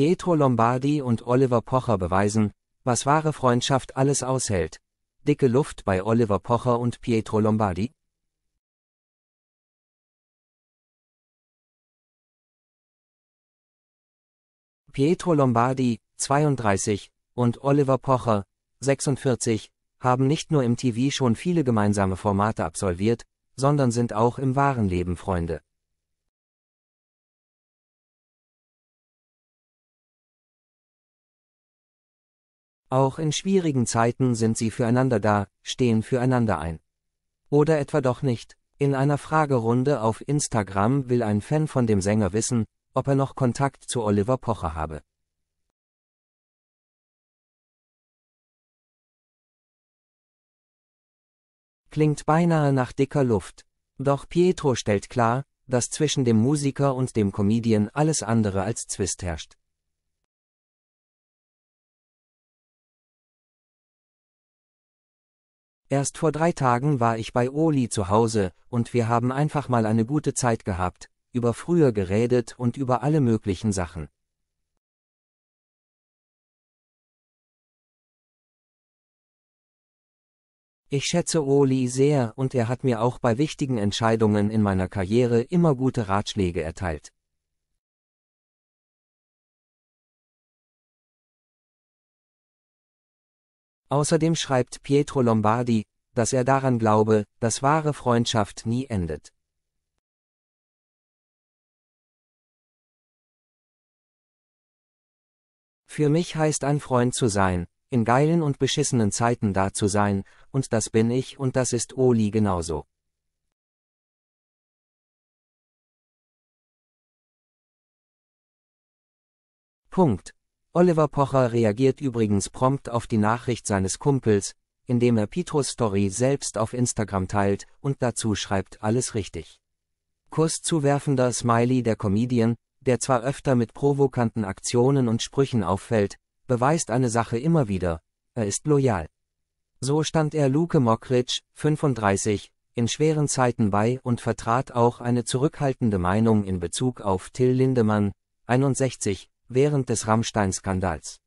Pietro Lombardi und Oliver Pocher beweisen, was wahre Freundschaft alles aushält. Dicke Luft bei Oliver Pocher und Pietro Lombardi? Pietro Lombardi, 32, und Oliver Pocher, 46, haben nicht nur im TV schon viele gemeinsame Formate absolviert, sondern sind auch im wahren Leben Freunde. Auch in schwierigen Zeiten sind sie füreinander da, stehen füreinander ein. Oder etwa doch nicht. In einer Fragerunde auf Instagram will ein Fan von dem Sänger wissen, ob er noch Kontakt zu Oliver Pocher habe. Klingt beinahe nach dicker Luft. Doch Pietro stellt klar, dass zwischen dem Musiker und dem Comedian alles andere als Zwist herrscht. Erst vor drei Tagen war ich bei Oli zu Hause, und wir haben einfach mal eine gute Zeit gehabt, über früher geredet und über alle möglichen Sachen. Ich schätze Oli sehr und er hat mir auch bei wichtigen Entscheidungen in meiner Karriere immer gute Ratschläge erteilt. Außerdem schreibt Pietro Lombardi, dass er daran glaube, dass wahre Freundschaft nie endet. Für mich heißt ein Freund zu sein, in geilen und beschissenen Zeiten da zu sein, und das bin ich und das ist Oli genauso. Punkt. Oliver Pocher reagiert übrigens prompt auf die Nachricht seines Kumpels, indem er Petros Story selbst auf Instagram teilt und dazu schreibt alles richtig. Kurszuwerfender Smiley der Comedian, der zwar öfter mit provokanten Aktionen und Sprüchen auffällt, beweist eine Sache immer wieder, er ist loyal. So stand er Luke Mockridge, 35, in schweren Zeiten bei und vertrat auch eine zurückhaltende Meinung in Bezug auf Till Lindemann, 61, während des Rammstein-Skandals.